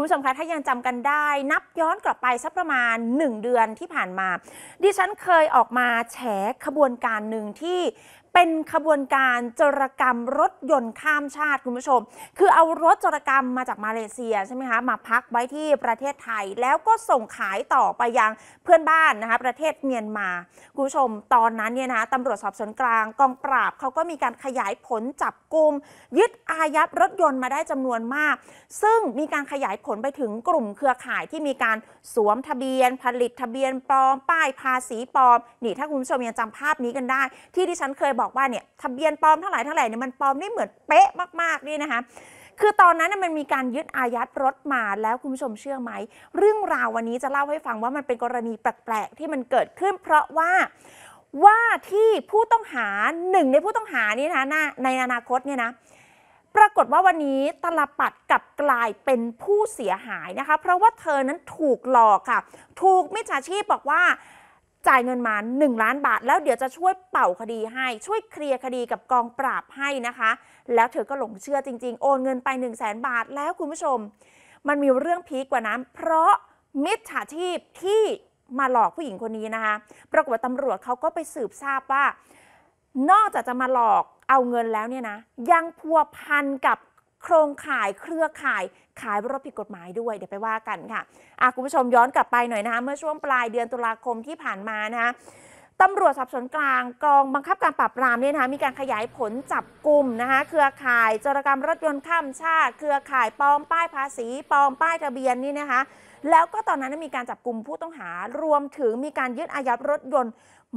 คุณผู้ชมคะ ถ้ายังจำกันได้ นับย้อนกลับไปสักประมาณ 1 เดือนที่ผ่านมา ดิฉันเคยออกมาแฉขบวนการหนึ่งที่เป็นขบวนการจรกรรมรถยนต์ข้ามชาติคุณผู้ชม คือเอารถจรกรรมมาจากมาเลเซียใช่ไหมคะมาพักไว้ที่ประเทศไทยแล้วก็ส่งขายต่อไปยังเพื่อนบ้านนะคะประเทศเมียนมาคุณผู้ชม ตอนนั้นเนี่ยนะตำรวจสอบสวนกลางกองปราบเขาก็มีการขยายผลจับกลุ่ม ยึดอายัดรถยนต์มาได้จำนวนมาก ซึ่งมีการขยายผลไปถึงกลุ่มเครือข่ายที่มีการสวมทะเบียน ผลิตทะเบียนปลอม ป้ายภาษีปลอมนี่ถ้าคุณผู้ชมยังจำภาพนี้กันได้ ที่ดิฉันเคยบอกว่าเนี่ยทะเบียนปลอมเท่าไหร่เท่าไหร่เนี่ยมันปลอมได้เหมือนเป๊ะมากๆนี่นะคะคือตอนนั้นมันมีการยึดอายัดรถมาแล้วคุณผู้ชมเชื่อไหม เรื่องราววันนี้จะเล่าให้ฟังว่ามันเป็นกรณีแปลกๆ ที่มันเกิดขึ้นเพราะว่าว่าที่ผู้ต้องหาหนึ่งในผู้ต้องหานี่นะในอนาคตเนี่ยนะปรากฏว่าวันนี้ตลปัดกับกลายเป็นผู้เสียหายนะคะเพราะว่าเธอนั้นถูกหลอกค่ะถูกมิจฉาชีพบอกว่าจ่ายเงินมา1ล้านบาท แล้วเดี๋ยวจะช่วยเป่าคดีให้ ช่วยเคลียร์คดีกับกองปราบให้นะคะ แล้วเธอก็หลงเชื่อจริง ๆ โอนเงินไป 1 0 0 0 0แบาท แล้วคุณผู้ชม มันมีเรื่องพีกกว่านั้น เพราะมิจฉาชีพที่มาหลอกผู้หญิงคนนี้นะคะปรากฏว่าตำรวจเขาก็ไปสืบทราบว่า นอกจากจะมาหลอกเอาเงินแล้วเนี่ยนะ ยังพัวพันกับครงข่ายเครือข่ายขายรถผิดกฎหมายด้วยเดี๋ยวไปว่ากันค่ะะคุณผู้ชมย้อนกลับไปหน่อยนะคะเมื่อช่วงปลายเดือนตุลาคมที่ผ่านมานะคะตำรวจสอบสวนกลางกองบังคับการปราบปรามเนี่ยนะคะมีการขยายผลจับกลุ่มนะคะเครือข่ายจรกรรมรถยนต์ข้ามชาติ เครือข่ายปลอมป้ายภาษี ปลอมป้ายทะเบียนนี่นะคะ แล้วก็ตอนนั้นมีการจับกลุ่มผู้ต้องหารวมถึงมีการยึดอายัดรถยนต์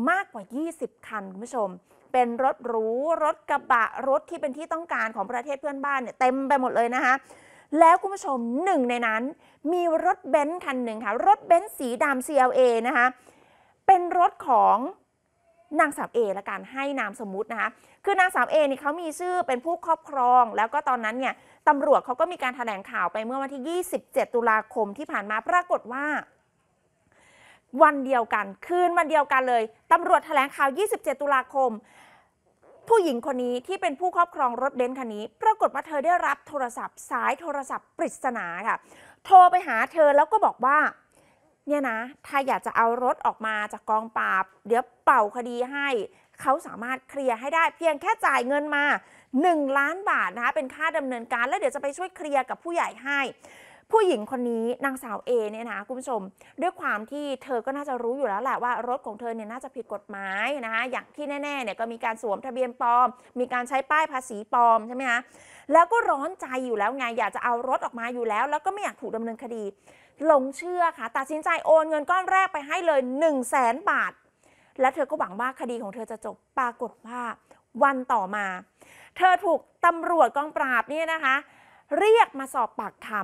มากกว่า 20 คันคุณผู้ชมเป็นรถหรูรถกระบะรถที่เป็นที่ต้องการของประเทศเพื่อนบ้านเนี่ยเต็มไปหมดเลยนะคะแล้วคุณผู้ชมหนึ่งในนั้น มีรถเบนซ์คันหนึ่งค่ะรถเบนซ์สีดำ CLA นะคะเป็นรถของนางสาวเอละกันให้นามสมมุตินะคะคือนางสาวเอเนี่ยเขามีชื่อเป็นผู้ครอบครองแล้วก็ตอนนั้นเนี่ยตำรวจเขาก็มีการแถลงข่าวไปเมื่อวันที่ 27 ตุลาคมที่ผ่านมาปรากฏว่าวันเดียวกันคืนวันเดียวกันเลยตำรวจแถลงข่าว 27 ตุลาคมผู้หญิงคนนี้ที่เป็นผู้ครอบครองรถเบนซ์คันนี้ ปรากฏว่าเธอได้รับโทรศัพท์สายโทรศัพท์ปริศนาค่ะโทรไปหาเธอแล้วก็บอกว่าเนี่ยนะ ถ้าอยากจะเอารถออกมาจากกองปราบ เดี๋ยวเป่าคดีให้ เขาสามารถเคลียร์ให้ได้เพียงแค่จ่ายเงินมา 1 ล้านบาทนะคะเป็นค่าดำเนินการแล้วเดี๋ยวจะไปช่วยเคลียร์กับผู้ใหญ่ให้ผู้หญิงคนนี้นางสาวเอเนี่ยนะคุณผู้ชม ด้วยความที่เธอก็น่าจะรู้อยู่แล้วแหละว่ารถของเธอเนี่ยน่าจะผิดกฎหมายนะคะอย่างที่แน่ๆเนี่ยก็มีการสวมทะเบียนปลอม มีการใช้ป้ายภาษีปลอมใช่ไหมคะแล้วก็ร้อนใจอยู่แล้วไงอยากจะเอารถออกมาอยู่แล้ว แล้วก็ไม่อยากถูกดำเนินคดี หลงเชื่อค่ะ ตัดสินใจโอนเงินก้อนแรกไปให้เลย1 0 0 0 0แสนบาท และเธอก็หวังว่าคดีของเธอจะจบปรากฏว่าวันต่อมา เธอถูกตำรวจกองปราบเนี่ยนะคะ เรียกมาสอบปากคำ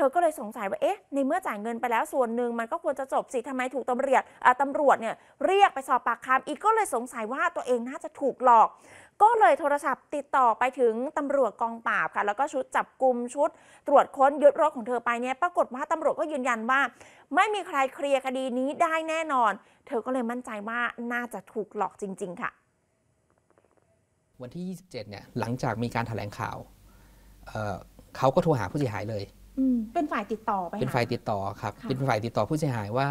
ธอก็เลยสงสัยว่า เอ๊ะ ในเมื่อจ่ายเงินไปแล้วส่วนหนึ่งมันก็ควรจะจบสิทำไมถูกตำรวจตำรวจเนี่ยเรียกไปสอบปากคำ อีกก็เลยสงสัยว่าตัวเองน่าจะถูกหลอก ก็เลยโทรศัพท์ติดต่อไปถึงตำรวจกองปราบค่ะ แล้วก็ชุดจับกลุ่มชุด ตรวจค้นยึดรถของเธอไปเนี่ย ปรากฏว่าตำรวจก็ยืนยันว่า ไม่มีใครเคลียร์คดีนี้ได้แน่นอน เธอก็เลยมั่นใจว่าน่าจะถูกหลอกจริง ๆ ค่ะ วันที่ 27 เนี่ย หลังจากมีการถแถลงข่าวเเขาก็โทรหาผู้เสียหายเลยเป็นฝ่ายติดต่อไปเป็นฝ่ายติดต่อครับ เป็นฝ่ายติดต่อผู้เสียหายว่า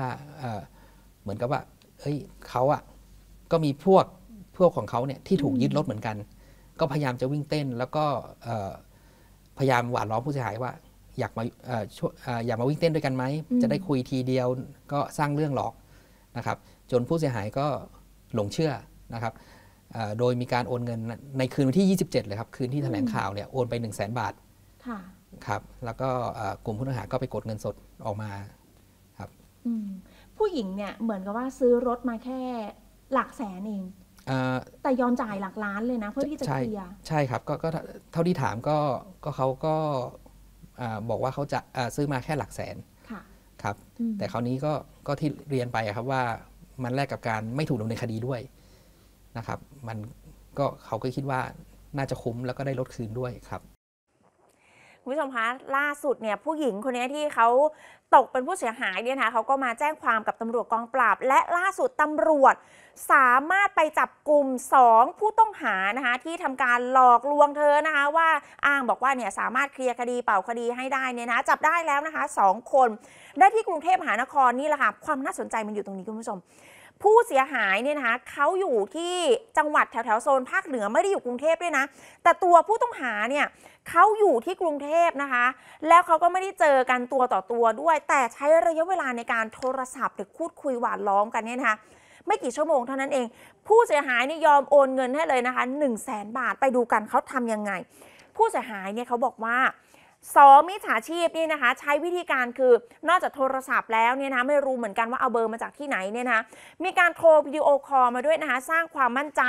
เหมือนกับว่าเฮ้ยเขาอ่ะก็มีพวกพวกของเขาเนี่ยที่ถูกยึดรถเหมือนกัน ก็พยายามจะวิ่งเต้นแล้วก็พยายามหวานล้อมผู้เสียหายว่า อยากมาอยากมาวิ่งเต้นด้วยกันไหม จะได้คุยทีเดียวก็สร้างเรื่องหลอกนะครับ จนผู้เสียหายก็หลงเชื่อนะครับโดยมีการโอนเงินในคืนวันที่ 27เลยครับคืนที่แถลงข่าวเนี่ยโอนไป 1 0 0 0 0แบาทครับแล้วก็กลุ่มผู้ต้องหาก็ไปกดเงินสดออกมาครับผู้หญิงเนี่ยเหมือนกับว่าซื้อรถมาแค่หลักแสนเองแต่ยอมจ่ายหลักล้านเลยนะเพื่อที่จะเคลียร์ใช่ครับก็เท่าที่ถามก็ก็เขาก็บอกว่าเขาจะซื้อมาแค่หลักแสนครับ แต่คราวนี้ก็ก็ที่เรียนไปครับว่ามันแลกกับการไม่ถูกดำเนินคดีด้วยนะครับมันก็เขาก็คิดว่าน่าจะคุ้มแล้วก็ได้ลดคืนด้วยครับคุณผู้ชมคะล่าสุดเนี่ยผู้หญิงคนนี้ที่เขาตกเป็นผู้เสียหายเนี่ยนะคะเขาก็มาแจ้งความกับตำรวจกองปราบและล่าสุดตำรวจ สามารถไปจับกลุ่ม 2 ผู้ต้องหานะคะที่ทำการหลอกลวงเธอนะคะว่าอ้างบอกว่าเนี่ยสามารถเคลียร์คดีเป่าคดีให้ได้เนี่ยนะจับได้แล้วนะคะ2คนได้ที่กรุงเทพมหานครนี่แหละค่ะความน่าสนใจมันอยู่ตรงนี้คุณผู้ชมผู้เสียหายเนี่ยนะคะเขาอยู่ที่จังหวัดแถวแถวโซนภาคเหนือไม่ได้อยู่กรุงเทพด้วยนะ แต่ตัวผู้ต้องหาเนี่ยเขาอยู่ที่กรุงเทพนะคะ แล้วเขาก็ไม่ได้เจอกันตัวต่อตัวด้วย แต่ใช้ระยะเวลาในการโทรศัพท์หรือพูดคุยหวานล้อมกันเนี่ยนะคะไม่กี่ชั่วโมงเท่านั้นเอง ผู้เสียหายนี่ยอมโอนเงินให้เลยนะคะ1 0 0 0 0แบาทไปดูกันเขาทำยังไง ผู้เสียหายเนี่ยเขาบอกว่าสองมิจฉาชีพนี่นะคะ ใช้วิธีการคือ นอกจากโทรศัพท์แล้วเนี่ยนะไม่รู้เหมือนกันว่าเอาเบอร์มาจากที่ไหนเนี่ยนะมีการโทรวิดีโอคอลมาด้วยนะคะสร้างความมั่นใจ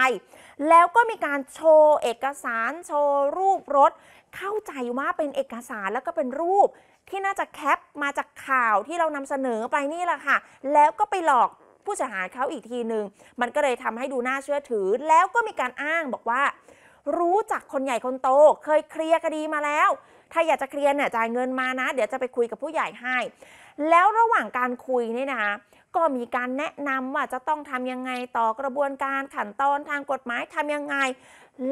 แล้วก็มีการโชว์เอกสารโชว์รูปรถ เข้าใจว่าเป็นเอกสารแล้วก็เป็นรูปที่น่าจะแคปมาจากข่าวที่เรานำเสนอไปนี่แหละค่ะ แล้วก็ไปหลอกผู้เสียหายเขาอีกทีหนึ่งมันก็เลยทำให้ดูน่าเชื่อถือ แล้วก็มีการอ้างบอกว่ารู้จักคนใหญ่คนโต เคยเคลียร์คดีมาแล้ว ถ้าอยากจะเคลียร์เนี่ยจ่ายเงินมานะ เดี๋ยวจะไปคุยกับผู้ใหญ่ให้ แล้วระหว่างการคุยเนี่ยนะ ก็มีการแนะนำว่าจะต้องทำยังไงต่อกระบวนการขั้นตอนทางกฎหมายทำยังไง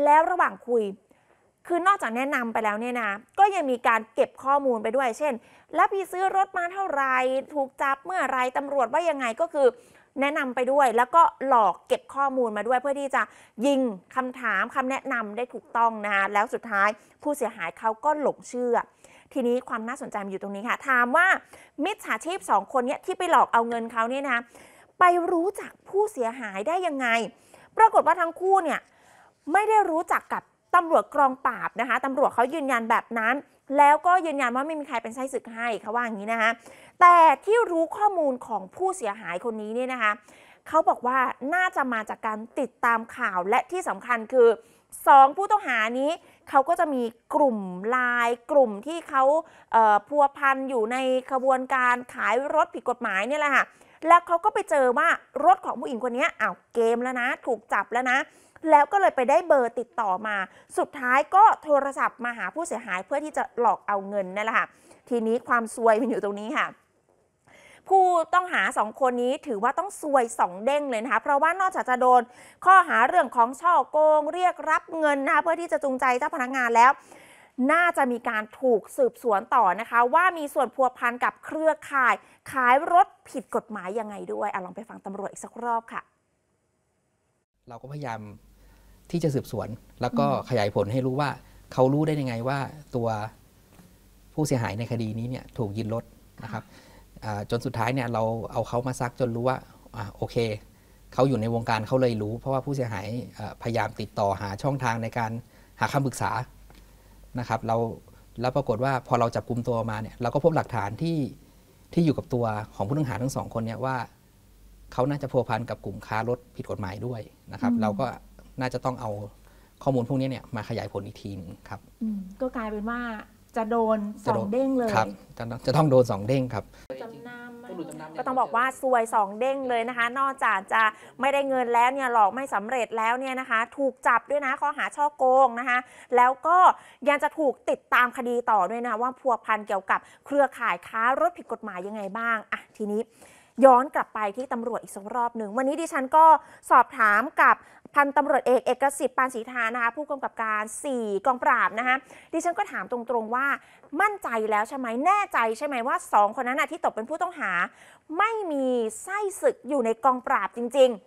แล้วระหว่างคุย คือนอกจากแนะนำไปแล้วเนี่ยนะ ก็ยังมีการเก็บข้อมูลไปด้วย เช่น แล้วพี่ซื้อรถมาเท่าไหร่ ถูกจับเมื่อไรตำรวจว่ายังไงก็คือแนะนำไปด้วยแล้วก็หลอกเก็บข้อมูลมาด้วยเพื่อที่จะยิงคำถามคำแนะนำได้ถูกต้องนะคะแล้วสุดท้ายผู้เสียหายเขาก็หลงเชื่อทีนี้ความน่าสนใจอยู่ตรงนี้ค่ะ ถามว่ามิจฉาชีพ 2 คนเนี้ยที่ไปหลอกเอาเงินเขาเนี่ยนะ ไปรู้จักผู้เสียหายได้ยังไงปรากฏว่าทั้งคู่เนี่ยไม่ได้รู้จักกับตำรวจกรองปราบนะคะ ตำรวจเขายืนยันแบบนั้น แล้วก็ยืนยันว่าไม่มีใครเป็นไส้ศึกให้เขาว่าอย่างนี้นะคะ แต่ที่รู้ข้อมูลของผู้เสียหายคนนี้เนี่ยนะคะ เขาบอกว่าน่าจะมาจากการติดตามข่าวและที่สำคัญคือ 2 ผู้ต้องหานี้เขาก็จะมีกลุ่มลายกลุ่มที่เขาเพัวพันอยู่ในขบวนการขายรถผิดกฎหมายเนี่ยแหละค่ะแล้วเขาก็ไปเจอว่ารถของผู้หญิงคนนี้อ้าวเกมแล้วนะ ถูกจับแล้วนะ แล้วก็เลยไปได้เบอร์ติดต่อมา สุดท้ายก็โทรศัพท์มาหาผู้เสียหายเพื่อที่จะหลอกเอาเงินนั่นแหละค่ะทีนี้ความซวยมันอยู่ตรงนี้ค่ะผู้ต้องหาสองคนนี้ถือว่าต้องซวยสองเด้งเลยนะคะเพราะว่านอกจากจะโดนข้อหาเรื่องของช่อโกง เรียกรับเงินนะคะเพื่อที่จะจูงใจเจ้าพนักงานแล้ว น่าจะมีการถูกสืบสวนต่อนะคะว่ามีส่วนพัวพันกับเครือข่าย ขายรถผิดกฎหมายยังไงด้วยอลองไปฟังตำรวจอีกสักรอบค่ะ เราก็พยายามที่จะสืบสวน แล้วก็ขยายผลให้รู้ว่าเขารู้ได้ยังไงว่าตัวผู้เสียหายในคดีนี้เนี่ยถูกยินรถนะครับจนสุดท้ายเนี่ยเราเอาเขามาซักจนรู้ว่าอโอเคเขาอยู่ในวงการเขาเลยรู้ เพราะว่าผู้เสียหายพยายามติดต่อหาช่องทางในการหาคำปรึกษานะครับเราแล้วปรากฏว่าพอเราจับกลุ่มตัวมาเนี่ย เราก็พบหลักฐานที่ที่อยู่กับตัวของผู้ต้องหาทั้งสองคนเนี่ย ว่าเขาน่าจะพัวพันกับกลุ่มค้ารถผิดกฎหมายด้วยนะครับ เราก็น่าจะต้องเอาข้อมูลพวกนี้เนี่ยมาขยายผลอีกทีนึงครับก็กลายเป็นว่าจะโดนสองเด้งเลยครับจะจะต้องโดนสองเด้งครับก็ต้องบอกว่าซวยสองเด้งเลยนะคะนอกจากจะไม่ได้เงินแล้วเนี่ยหลอกไม่สำเร็จแล้วเนี่ยนะคะ ถูกจับด้วยนะข้อหาช่อโกงนะคะแล้วก็ยังจะถูกติดตามคดีต่อด้วยนะ ว่าพัวพันเกี่ยวกับเครือข่ายค้ารถผิดกฎหมายยังไงบ้างอ่ะทีนี้ย้อนกลับไปที่ตำรวจอีกสักรอบหนึ่ง วันนี้ดิฉันก็สอบถามกับพันตำรวจเอกเอกสิทธิ์ปานศรีทานะคะผู้กำกับการ 4 กองปราบนะคะดิฉันก็ถามตรงๆว่ามั่นใจแล้วใช่ไหมแน่ใจใช่ไหมว่า 2 คนนั้นที่ตกเป็นผู้ต้องหา ไม่มีไส้ศึกอยู่ในกองปราบจริงๆ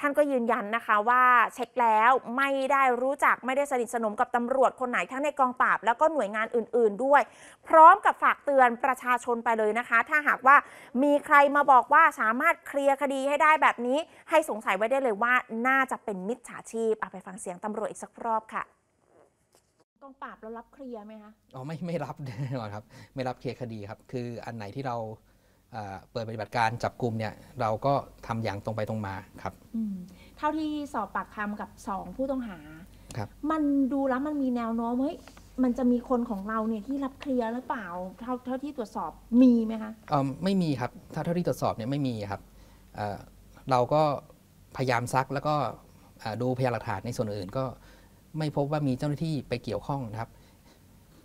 ท่านก็ยืนยันนะคะว่าเช็คแล้วไม่ได้รู้จักไม่ได้สนิทสนมกับตำรวจคนไหน ทั้งในกองปราบแล้วก็หน่วยงานอื่น ๆ ด้วย พร้อมกับฝากเตือนประชาชนไปเลยนะคะ ถ้าหากว่ามีใครมาบอกว่าสามารถเคลียร์คดีให้ได้แบบนี้ ให้สงสัยไว้ได้เลยว่าน่าจะเป็นมิจฉาชีพเอาไปฟังเสียงตำรวจอีกสักรอบค่ะ กองปราบเรารับเคลียร์ไหมคะอ๋อไม่ไม่รับแน่นอนครับ ไม่รับเคลียร์คดีครับ คืออันไหนที่เราเปิดปฏิบัติการจับกลุ่มเนี่ยเราก็ทำอย่างตรงไปตรงมาครับเท่าที่สอบปากคำกับ2ผู้ต้องหาครับ มันดูแล้วมันมีแนวโน้มเฮ้ยมันจะมีคนของเราเนี่ยที่รับเคลียร์หรือเปล่าเท่า เท่าที่ตรวจสอบมีไหมคะออไม่มีครับถ้าเท่าที่ตรวจสอบเนี่ยไม่มีครับเเราก็พยายามซักแล้วก็ดูพยานหลักฐานในส่วนอื่นก็ไม่พบว่ามีเจ้าหน้าที่ไปเกี่ยวข้องนะครับ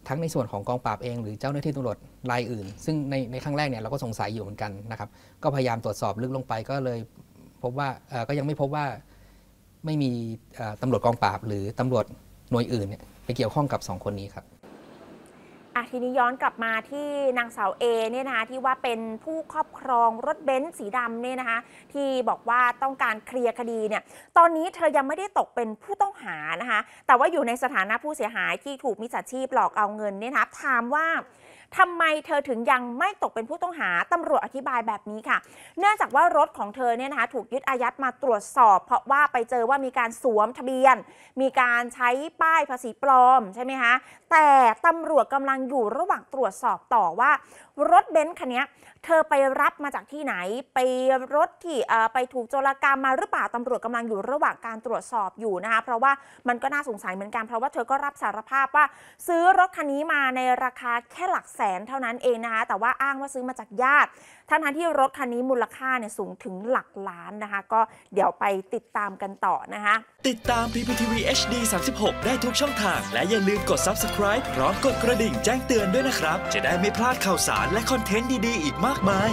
ทั้งในส่วนของกองปราบเอง หรือเจ้าหน้าที่ตำรวจรายอื่น ซึ่งในในครั้งแรกเนี่ยเราก็สงสัยอยู่เหมือนกันนะครับก็พยายามตรวจสอบลึกลงไปก็เลยพบว่าก็ยังไม่พบว่าไม่มีตำรวจกองปราบหรือตำรวจหน่วยอื่นเนี่ยไปเกี่ยวข้องกับ 2 คนนี้ครับทีนี้ย้อนกลับมาที่นางสาวเอเนี่ยนะที่ว่าเป็นผู้ครอบรองรถเบนซ์สีดำเนี่ยนะคะที่บอกว่าต้องการเคลียร์คดีเนี่ยตอนนี้เธอยังไม่ได้ตกเป็นผู้ต้องหานะคะแต่ว่าอยู่ในสถานะผู้เสียหายที่ถูกมิจฉาชีพหลอกเอาเงินเนี่ยนะถามว่าทำไมเธอถึงยังไม่ตกเป็นผู้ต้องหาตำรวจอธิบายแบบนี้ค่ะ เนื่องจากว่ารถของเธอเนี่ยนะคะถูกยึดอายัดมาตรวจสอบเพราะว่าไปเจอว่ามีการสวมทะเบียน มีการใช้ป้ายภาษีปลอมใช่ไหมคะแต่ตำรวจกำลังอยู่ระหว่างตรวจสอบต่อว่ารถเบนซ์คันนี้เธอไปรับมาจากที่ไหน ไปรถที่ไปถูกโจรกรรมมาหรือเปล่าตำรวจกำลังอยู่ระหว่างการตรวจสอบอยู่นะคะเพราะว่ามันก็น่าสงสัยเหมือนกันเพราะว่าเธอก็รับสารภาพว่าซื้อรถคันนี้มาในราคาแค่หลักแสนเท่านั้นเองนะคะแต่ว่าอ้างว่าซื้อมาจากญาติทั้งทั้งที่รถคันนี้มูลค่าเนี่ยสูงถึงหลักล้านนะคะก็เดี๋ยวไปติดตามกันต่อนะคะติดตาม PPTV HD 36 ได้ทุกช่องทาง และอย่าลืมกด subscribe พร้อมกดกระดิ่งแจ้งเตือนด้วยนะครับจะได้ไม่พลาดข่าวสารและคอนเทนต์ดี ๆ อีกมากมาย